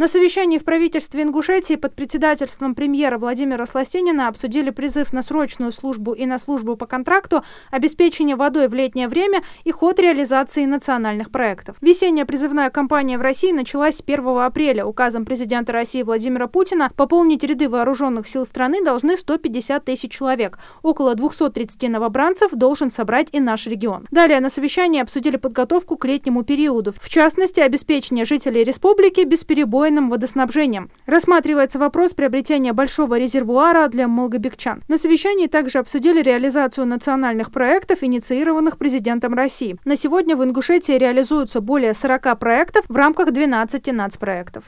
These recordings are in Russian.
На совещании в правительстве Ингушетии под председательством премьера Владимира Сласенина обсудили призыв на срочную службу и на службу по контракту, обеспечение водой в летнее время и ход реализации национальных проектов. Весенняя призывная кампания в России началась с 1 апреля. Указом президента России Владимира Путина пополнить ряды вооруженных сил страны должны 150 тысяч человек. Около 230 новобранцев должен собрать и наш регион. Далее на совещании обсудили подготовку к летнему периоду. В частности, обеспечение жителей республики без перебоя спокойным водоснабжением. Рассматривается вопрос приобретения большого резервуара для молгобекчан. На совещании также обсудили реализацию национальных проектов, инициированных президентом России. На сегодня в Ингушетии реализуются более 40 проектов в рамках 12 нацпроектов.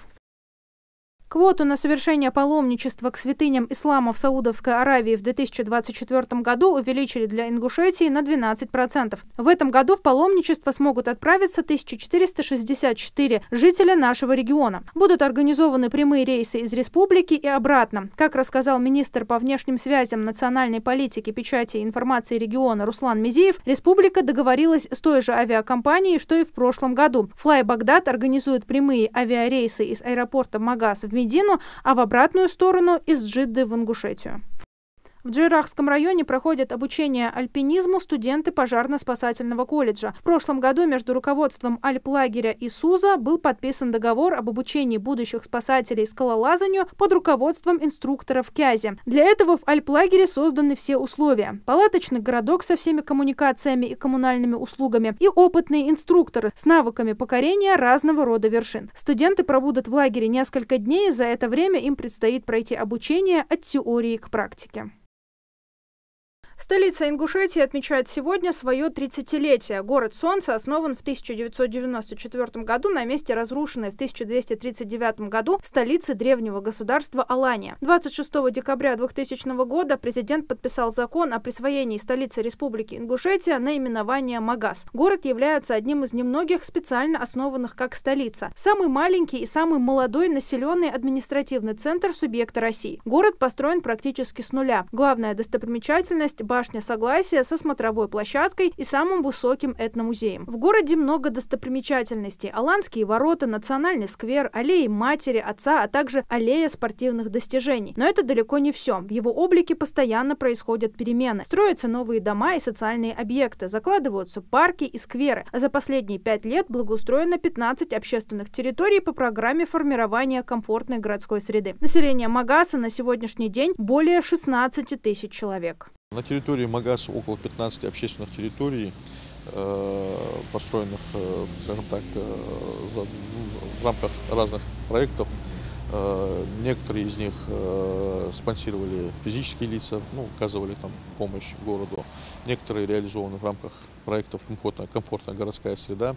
Квоту на совершение паломничества к святыням ислама в Саудовской Аравии в 2024 году увеличили для Ингушетии на 12%. В этом году в паломничество смогут отправиться 1464 жителя нашего региона. Будут организованы прямые рейсы из республики и обратно. Как рассказал министр по внешним связям национальной политики, печати и информации региона Руслан Мизеев, республика договорилась с той же авиакомпанией, что и в прошлом году. Fly Багдад организует прямые авиарейсы из аэропорта Магаз в Медину, а в обратную сторону из Джидды в Ингушетию. В Джейрахском районе проходят обучение альпинизму студенты пожарно-спасательного колледжа. В прошлом году между руководством альплагеря и СУЗа был подписан договор об обучении будущих спасателей скалолазанию под руководством инструкторов КЯЗи. Для этого в альплагере созданы все условия. Палаточный городок со всеми коммуникациями и коммунальными услугами и опытные инструкторы с навыками покорения разного рода вершин. Студенты пробудут в лагере несколько дней, за это время им предстоит пройти обучение от теории к практике. Столица Ингушетии отмечает сегодня свое 30-летие. Город Солнца основан в 1994 году на месте разрушенной в 1239 году столицы древнего государства Алания. 26 декабря 2000 года президент подписал закон о присвоении столицы Республики Ингушетия наименование Магаз. Город является одним из немногих специально основанных как столица. Самый маленький и самый молодой населенный административный центр субъекта России. Город построен практически с нуля. Главная достопримечательность – башня Согласия со смотровой площадкой и самым высоким этномузеем. В городе много достопримечательностей. Аланские ворота, национальный сквер, аллеи матери, отца, а также аллея спортивных достижений. Но это далеко не все. В его облике постоянно происходят перемены. Строятся новые дома и социальные объекты, закладываются парки и скверы. А за последние пять лет благоустроено 15 общественных территорий по программе формирования комфортной городской среды. Население Магаса на сегодняшний день более 16 тысяч человек. На территории МАГАС около 15 общественных территорий, э, построенных, э, скажем так, э, в рамках разных проектов. Некоторые из них спонсировали физические лица, ну, оказывали там помощь городу. Некоторые реализованы в рамках проектов «Комфортная, комфортная городская среда».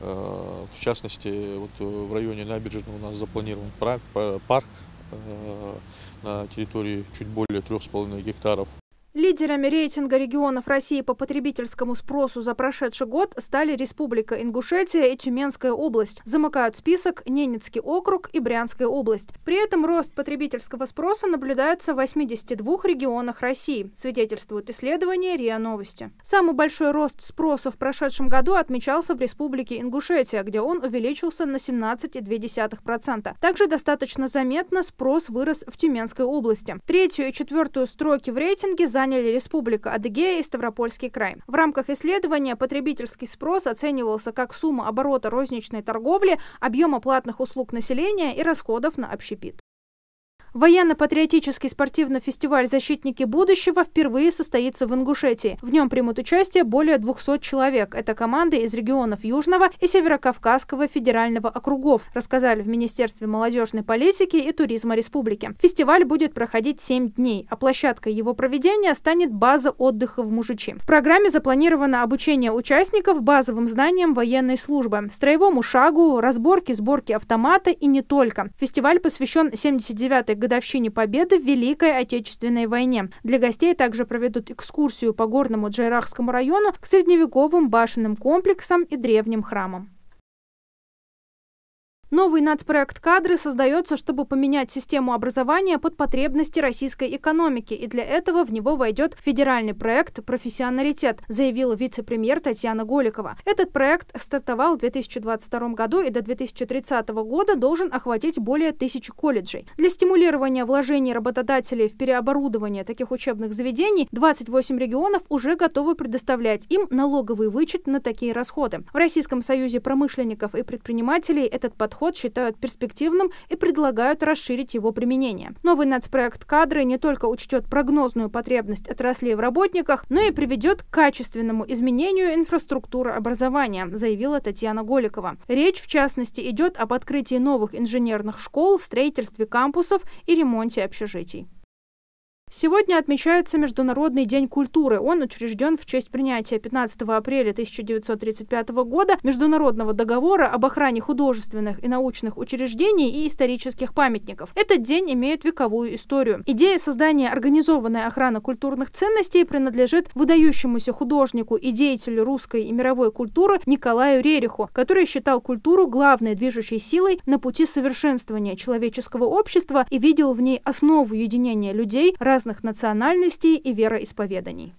В частности, вот в районе набережной у нас запланирован парк на территории чуть более 3,5 гектаров Лидерами рейтинга регионов России по потребительскому спросу за прошедший год стали Республика Ингушетия и Тюменская область. Замыкают список Ненецкий округ и Брянская область. При этом рост потребительского спроса наблюдается в 82 регионах России, свидетельствуют исследования РИА Новости. Самый большой рост спроса в прошедшем году отмечался в Республике Ингушетия, где он увеличился на 17,2%. Также достаточно заметно спрос вырос в Тюменской области. Третью и четвертую строки в рейтинге за заняли Республика Адыгея и Ставропольский край. В рамках исследования потребительский спрос оценивался как сумма оборота розничной торговли, объема платных услуг населения и расходов на общепит. Военно-патриотический спортивный фестиваль «Защитники будущего» впервые состоится в Ингушетии. В нем примут участие более 200 человек. Это команды из регионов Южного и Северокавказского федерального округов, рассказали в Министерстве молодежной политики и туризма республики. Фестиваль будет проходить 7 дней, а площадкой его проведения станет база отдыха в Мужичи. В программе запланировано обучение участников базовым знаниям военной службы, строевому шагу, разборке, сборке автомата и не только. Фестиваль посвящен 79-й годовщине Победы в Великой Отечественной войне. Для гостей также проведут экскурсию по горному Джайрахскому району к средневековым башенным комплексам и древним храмам. Новый нацпроект «Кадры» создается, чтобы поменять систему образования под потребности российской экономики, и для этого в него войдет федеральный проект «Профессионалитет», заявила вице-премьер Татьяна Голикова. Этот проект стартовал в 2022 году и до 2030 года должен охватить более тысячи колледжей. Для стимулирования вложений работодателей в переоборудование таких учебных заведений 28 регионов уже готовы предоставлять им налоговый вычет на такие расходы. В Российском союзе промышленников и предпринимателей этот подход подход считают перспективным и предлагают расширить его применение. Новый нацпроект кадры не только учтет прогнозную потребность отраслей в работниках, но и приведет к качественному изменению инфраструктуры образования, заявила Татьяна Голикова. Речь, в частности, идет об открытии новых инженерных школ, строительстве кампусов и ремонте общежитий. Сегодня отмечается Международный день культуры. Он учрежден в честь принятия 15 апреля 1935 года Международного договора об охране художественных и научных учреждений и исторических памятников. Этот день имеет вековую историю. Идея создания организованной охраны культурных ценностей принадлежит выдающемуся художнику и деятелю русской и мировой культуры Николаю Рериху, который считал культуру главной движущей силой на пути совершенствования человеческого общества и видел в ней основу единения людей разных разных национальностей и вероисповеданий.